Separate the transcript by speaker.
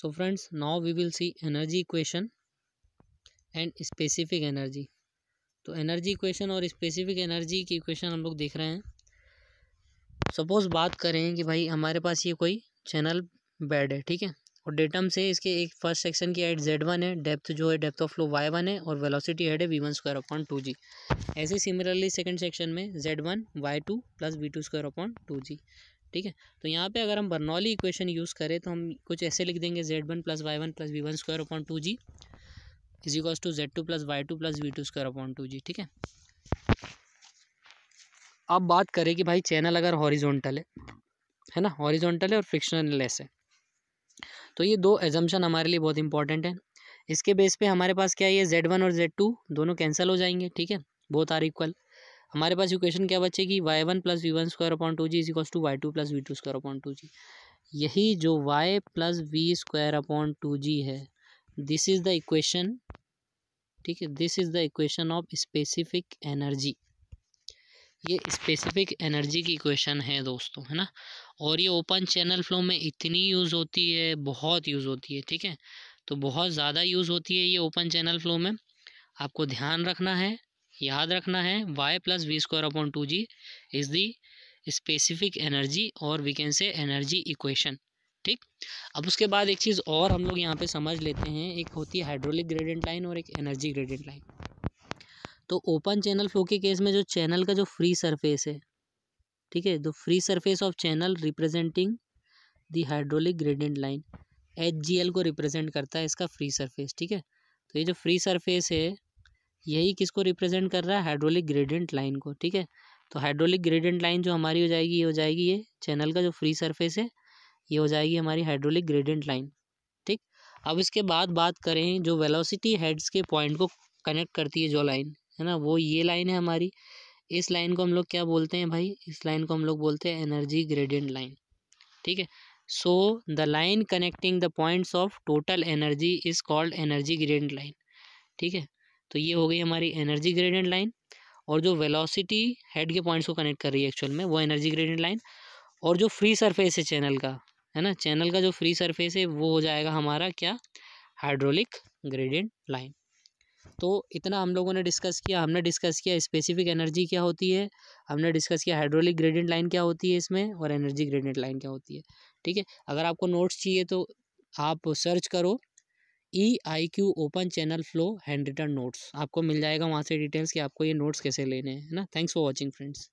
Speaker 1: so friends now we will see energy equation and specific energy तो energy equation और specific energy की equation हम लोग देख रहे हैं सपोज बात करें कि भाई हमारे पास ये कोई चैनल बेड है ठीक है और डेटम से इसके एक फर्स्ट सेक्शन की हाइट जेड वन है डेप्थ जो है depth of flow Y one है और वेलोसिटी हेड है V one square upon two G ऐसे सिमिलरली सेकेंड सेक्शन में Z one Y two plus V two square upon two G ठीक है तो यहाँ पे अगर हम बर्नौली इक्वेशन यूज़ करें तो हम कुछ ऐसे लिख देंगे Z one plus Y one plus V one square upon two G is equals to Z two plus Y two plus V two square upon two G ठीक है अब बात करें कि भाई चैनल अगर हॉरिजॉन्टल है है ना हॉरिजोनटल है और फ्रिक्शनल लेस है तो ये दो एजम्पन हमारे लिए बहुत इंपॉर्टेंट है इसके बेस पर हमारे पास क्या है जेड वन और जेड टू दोनों कैंसिल हो जाएंगे ठीक है बोथ आर इक्वल हमारे पास इक्वेशन क्या बचे कि Y one plus V one square upon two G is equals to Y two plus V two square upon two G यही जो Y plus V square upon two G है this is the equation ठीक है this is the equation of specific energy ये specific energy की equation है दोस्तों है ना और ये ओपन चैनल फ्लो में इतनी यूज़ होती है बहुत यूज़ होती है ठीक है तो बहुत ज़्यादा यूज़ होती है ये ओपन चैनल फ्लो में आपको ध्यान रखना है याद रखना है Y plus V square upon two G is the specific energy और we can say energy equation ठीक अब उसके बाद एक चीज़ और हम लोग यहाँ पे समझ लेते हैं एक होती है हाइड्रोलिक ग्रेडेंट लाइन और एक एनर्जी ग्रेडेंट लाइन तो ओपन चैनल फ्लो के केस में जो चैनल का जो फ्री सरफेस है ठीक है तो free surface of channel representing the hydraulic gradient line H G L को रिप्रेजेंट करता है इसका फ्री सरफेस ठीक है तो ये जो फ्री सरफेस है यही किसको रिप्रेजेंट कर रहा है हाइड्रोलिक ग्रेडियंट लाइन को ठीक है तो हाइड्रोलिक ग्रेडियंट लाइन जो हमारी हो जाएगी ये हो जाएगी ये चैनल का जो फ्री सरफेस है ये हो जाएगी हमारी हाइड्रोलिक ग्रेडियंट लाइन ठीक अब इसके बाद बात करें जो वेलोसिटी हेड्स के पॉइंट को कनेक्ट करती है जो लाइन है ना वो ये लाइन है हमारी इस लाइन को हम लोग क्या बोलते हैं भाई इस लाइन को हम लोग बोलते हैं एनर्जी ग्रेडियंट लाइन ठीक है so the line connecting the points of total energy is called energy gradient line ठीक है तो ये हो गई हमारी एनर्जी ग्रेडियंट लाइन और जो वेलोसिटी हेड के पॉइंट्स को कनेक्ट कर रही है एक्चुअल में वो एनर्जी ग्रेडियंट लाइन और जो फ्री सरफेस है चैनल का है ना चैनल का जो फ्री सरफेस है वो हो जाएगा हमारा क्या हाइड्रोलिक ग्रेडियंट लाइन तो इतना हम लोगों ने डिस्कस किया हमने डिस्कस किया स्पेसिफिक एनर्जी क्या होती है हमने डिस्कस किया हाइड्रोलिक ग्रेडियंट लाइन क्या होती है इसमें और एनर्जी ग्रेडियंट लाइन क्या होती है ठीक है अगर आपको नोट्स चाहिए तो आप सर्च करो E I Q open channel flow handwritten notes आपको मिल जाएगा वहाँ से डिटेल्स कि आपको ये नोट्स कैसे लेने हैं ना थैंक्स फॉर वॉचिंग फ्रेंड्स